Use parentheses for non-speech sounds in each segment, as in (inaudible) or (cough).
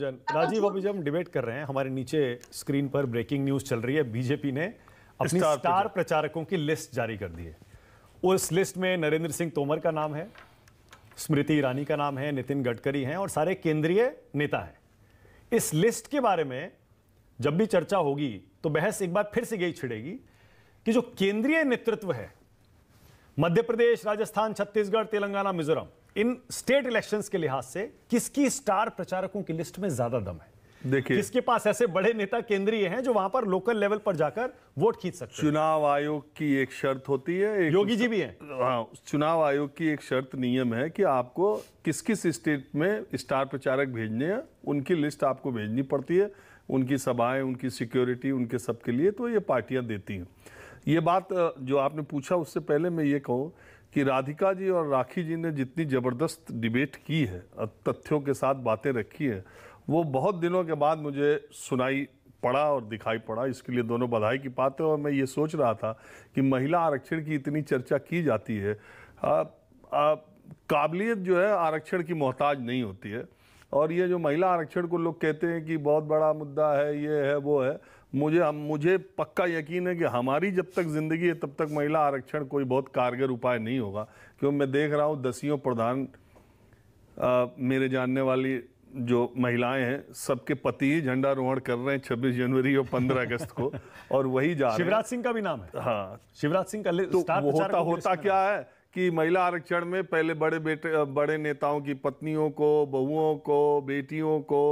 जन राजीव अभी जब हम डिबेट कर रहे हैं हमारे नीचे स्क्रीन पर ब्रेकिंग न्यूज चल रही है बीजेपी ने अपनी स्टार, स्टार प्रचारकों की लिस्ट जारी कर दी है उस लिस्ट में नरेंद्र सिंह तोमर का नाम है स्मृति ईरानी का नाम है नितिन गडकरी हैं और सारे केंद्रीय नेता हैं इस लिस्ट के बारे में जब भी चर्चा होगी तो बहस एक बार फिर से यही छिड़ेगी कि जो केंद्रीय नेतृत्व है मध्य प्रदेश राजस्थान छत्तीसगढ़ तेलंगाना मिजोरम इन स्टेट इलेक्शंस के लिहाज से किसकी स्टार प्रचारकों की लिस्ट में ज्यादा दम है देखिए किसके पास ऐसे बड़े नेता केंद्रीय हैं जो वहां पर लोकल लेवल पर जाकर वोट खींच सकते चुनाव आयोग की एक शर्त होती है एक योगी जी भी हैं हाँ चुनाव आयोग की एक शर्त नियम है कि आपको किस किस स्टेट में स्टार प्रचारक भेजने हैं उनकी लिस्ट आपको भेजनी पड़ती है उनकी सभाएं उनकी सिक्योरिटी उनके सबके लिए तो ये पार्टियां देती हैं ये बात जो आपने पूछा उससे पहले मैं ये कहूँ कि राधिका जी और राखी जी ने जितनी ज़बरदस्त डिबेट की है तथ्यों के साथ बातें रखी हैं वो बहुत दिनों के बाद मुझे सुनाई पड़ा और दिखाई पड़ा इसके लिए दोनों बधाई की बात है और मैं ये सोच रहा था कि महिला आरक्षण की इतनी चर्चा की जाती है काबिलियत जो है आरक्षण की मोहताज नहीं होती है और ये जो महिला आरक्षण को लोग कहते हैं कि बहुत बड़ा मुद्दा है ये है वो है मुझे हम मुझे पक्का यकीन है कि हमारी जब तक ज़िंदगी है तब तक महिला आरक्षण कोई बहुत कारगर उपाय नहीं होगा क्यों मैं देख रहा हूँ दसियों प्रधान आ, मेरे जानने वाली जो महिलाएं हैं सबके पति ही झंडारोहण कर रहे हैं 26 जनवरी और 15 (laughs) अगस्त को और वही जा शिवराज सिंह का भी नाम है हाँ शिवराज सिंह का तो वो होता होता क्या है कि महिला आरक्षण में पहले बड़े बेटे बड़े नेताओं की पत्नियों को बहुओं को बेटियों को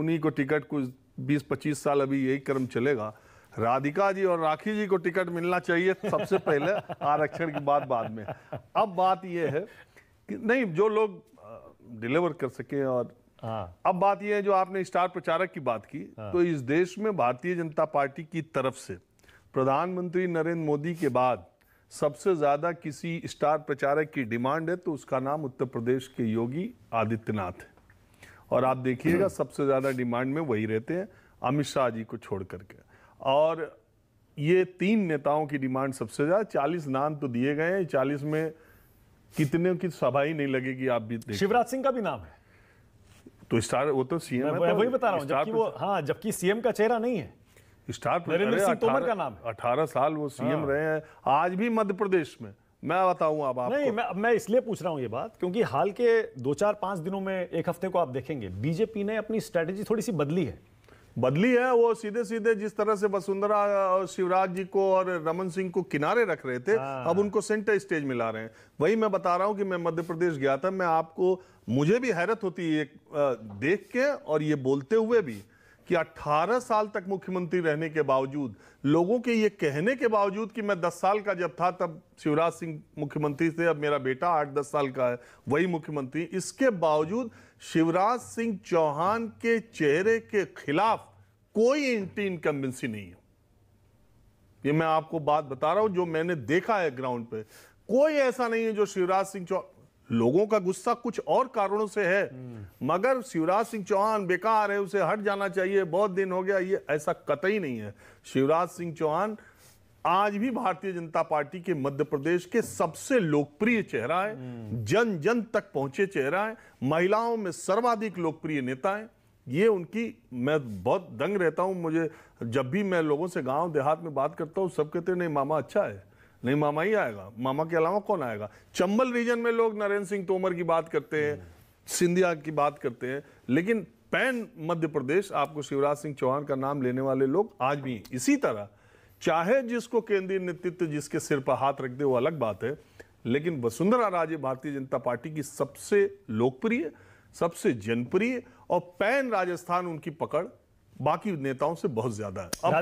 उन्हीं को टिकट कुछ बीस पच्चीस साल अभी यही क्रम चलेगा राधिका जी और राखी जी को टिकट मिलना चाहिए सबसे पहले (laughs) आरक्षण की बात बाद में अब बात यह है कि नहीं जो लोग डिलीवर कर सके और हाँ। अब बात यह है जो आपने स्टार प्रचारक की बात की हाँ। तो इस देश में भारतीय जनता पार्टी की तरफ से प्रधानमंत्री नरेंद्र मोदी के बाद सबसे ज्यादा किसी स्टार प्रचारक की डिमांड है तो उसका नाम उत्तर प्रदेश के योगी आदित्यनाथ है और आप देखिएगा सबसे ज़्यादा डिमांड में वही रहते हैं अमित शाह जी को छोड़ करके और ये तीन नेताओं की डिमांड सबसे ज़्यादा चालीस नाम तो दिए गए हैं चालीस में कितने की सभा ही नहीं लगेगी आप भी शिवराज सिंह का भी नाम है तो स्टार वो तो सीएम है वही तो बता रहा हूँ जबकि वो तो- हाँ जबकि सीएम का चेहरा नहीं है स्टार तो- नरेंद्र सिंह तोमर का नाम अठारह साल वो सीएम हाँ। रहे हैं आज भी मध्य प्रदेश में मैं बताऊं अब आपको नहीं मैं मैं इसलिए पूछ रहा हूं ये बात क्योंकि हाल के दो चार पांच दिनों में एक हफ्ते को आप देखेंगे बीजेपी ने अपनी स्ट्रेटेजी थोड़ी सी बदली है बदली है वो सीधे सीधे जिस तरह से वसुंधरा और शिवराज जी को और रमन सिंह को किनारे रख रहे थे हाँ। अब उनको सेंटर स्टेज मिला रहे हैं वही मैं बता रहा हूँ कि मैं मध्य प्रदेश गया था मैं आपको मुझे भी हैरत होती है देख के और ये बोलते हुए भी कि 18 साल तक मुख्यमंत्री रहने के बावजूद लोगों के ये कहने के बावजूद कि मैं 10 साल का जब था तब शिवराज सिंह मुख्यमंत्री थे अब मेरा बेटा 8-10 साल का है वही मुख्यमंत्री इसके बावजूद शिवराज सिंह चौहान के चेहरे के खिलाफ कोई एंटी इनकम्बेंसी नहीं है ये मैं आपको बात बता रहा हूं जो मैंने देखा है ग्राउंड पे कोई ऐसा नहीं है जो शिवराज सिंह चौहान लोगों का गुस्सा कुछ और कारणों से है मगर शिवराज सिंह चौहान बेकार है उसे हट जाना चाहिए बहुत दिन हो गया ये ऐसा कतई नहीं है शिवराज सिंह चौहान आज भी भारतीय जनता पार्टी के मध्य प्रदेश के सबसे लोकप्रिय चेहरा है जन जन तक पहुंचे चेहरा है महिलाओं में सर्वाधिक लोकप्रिय नेता है ये उनकी मैं बहुत दंग रहता हूं मुझे जब भी मैं लोगों से गांव देहात में बात करता हूं सब कहते नहीं मामा अच्छा है नहीं मामा ही आएगा मामा के अलावा कौन आएगा चंबल रीजन में लोग नरेंद्र सिंह तोमर की बात करते हैं सिंधिया की बात करते हैं लेकिन पैन मध्य प्रदेश आपको शिवराज सिंह चौहान का नाम लेने वाले लोग आज भी इसी तरह चाहे जिसको केंद्रीय नेतृत्व जिसके सिर पर हाथ रख दे वो अलग बात है लेकिन वसुंधरा राजे भारतीय जनता पार्टी की सबसे लोकप्रिय सबसे जनप्रिय और पैन राजस्थान उनकी पकड़ बाकी नेताओं से बहुत ज्यादा है अब